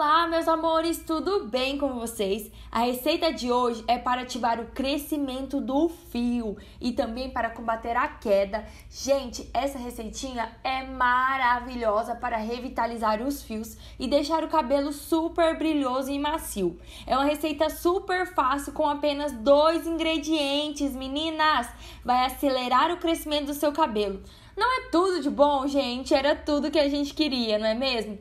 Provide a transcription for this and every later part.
Olá, meus amores, tudo bem com vocês? A receita de hoje é para ativar o crescimento do fio e também para combater a queda. Gente, essa receitinha é maravilhosa para revitalizar os fios e deixar o cabelo super brilhoso e macio. É uma receita super fácil com apenas dois ingredientes, meninas! Vai acelerar o crescimento do seu cabelo. Não é tudo de bom, gente, era tudo que a gente queria, não é mesmo?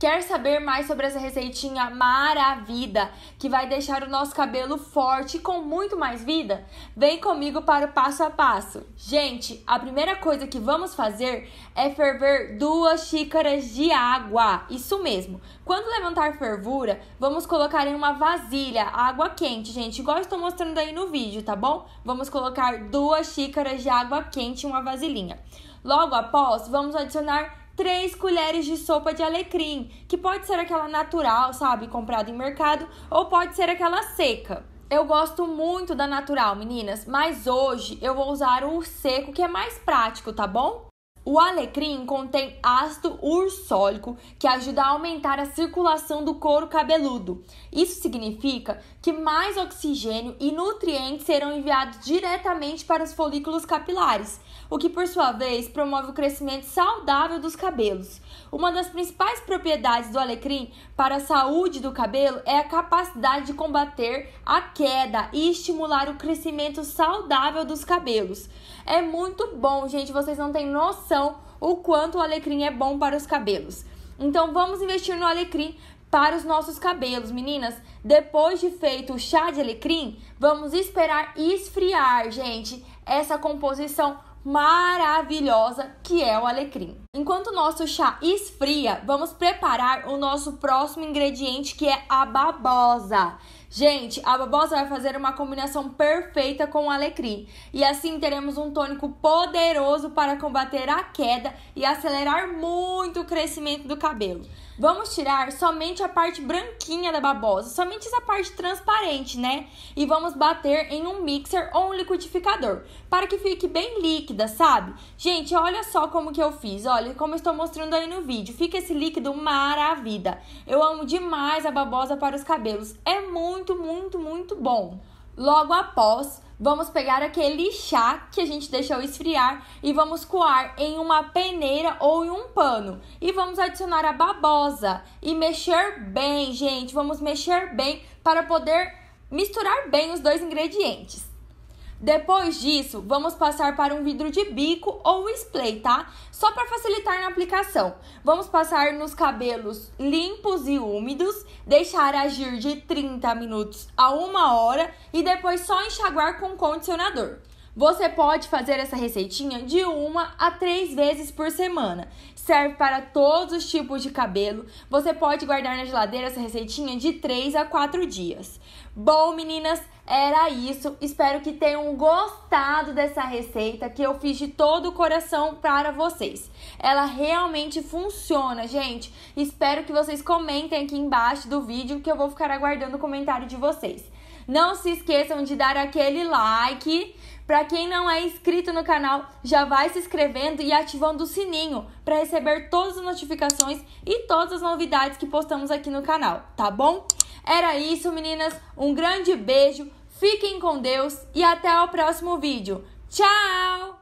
Quer saber mais sobre essa receitinha maravilha que vai deixar o nosso cabelo forte e com muito mais vida? Vem comigo para o passo a passo. Gente, a primeira coisa que vamos fazer é ferver duas xícaras de água. Isso mesmo. Quando levantar fervura, vamos colocar em uma vasilha água quente, gente, igual estou mostrando aí no vídeo, tá bom? Vamos colocar duas xícaras de água quente em uma vasilhinha. Logo após, vamos adicionar 3 colheres de sopa de alecrim, que pode ser aquela natural, sabe, comprada em mercado, ou pode ser aquela seca. Eu gosto muito da natural, meninas, mas hoje eu vou usar o seco que é mais prático, tá bom? O alecrim contém ácido ursólico, que ajuda a aumentar a circulação do couro cabeludo. Isso significa que mais oxigênio e nutrientes serão enviados diretamente para os folículos capilares, o que por sua vez promove o crescimento saudável dos cabelos. Uma das principais propriedades do alecrim para a saúde do cabelo é a capacidade de combater a queda e estimular o crescimento saudável dos cabelos. É muito bom, gente, vocês não têm noção noção o quanto o alecrim é bom para os cabelos. Então vamos investir no alecrim para os nossos cabelos, meninas. Depois de feito o chá de alecrim, vamos esperar esfriar, gente, essa composição maravilhosa que é o alecrim. Enquanto o nosso chá esfria, vamos preparar o nosso próximo ingrediente que é a babosa. Gente, a babosa vai fazer uma combinação perfeita com o alecrim. E assim teremos um tônico poderoso para combater a queda e acelerar muito o crescimento do cabelo. Vamos tirar somente a parte branquinha da babosa, somente essa parte transparente, né? E vamos bater em um mixer ou um liquidificador, para que fique bem líquida, sabe? Gente, olha só como que eu fiz, olha como estou mostrando aí no vídeo. Fica esse líquido maravilha. Eu amo demais a babosa para os cabelos, é muito muito, muito, muito bom. Logo após, vamos pegar aquele chá que a gente deixou esfriar e vamos coar em uma peneira ou em um pano. E vamos adicionar a babosa e mexer bem, gente. Vamos mexer bem para poder misturar bem os dois ingredientes. Depois disso, vamos passar para um vidro de bico ou spray, tá? Só para facilitar na aplicação. Vamos passar nos cabelos limpos e úmidos, deixar agir de 30 minutos a 1 hora e depois só enxaguar com condicionador. Você pode fazer essa receitinha de uma a três vezes por semana. Serve para todos os tipos de cabelo. Você pode guardar na geladeira essa receitinha de três a quatro dias. Bom, meninas, era isso. Espero que tenham gostado dessa receita que eu fiz de todo o coração para vocês. Ela realmente funciona, gente. Espero que vocês comentem aqui embaixo do vídeo que eu vou ficar aguardando o comentário de vocês. Não se esqueçam de dar aquele like. Para quem não é inscrito no canal, já vai se inscrevendo e ativando o sininho para receber todas as notificações e todas as novidades que postamos aqui no canal, tá bom? Era isso, meninas. Um grande beijo, fiquem com Deus e até o próximo vídeo. Tchau!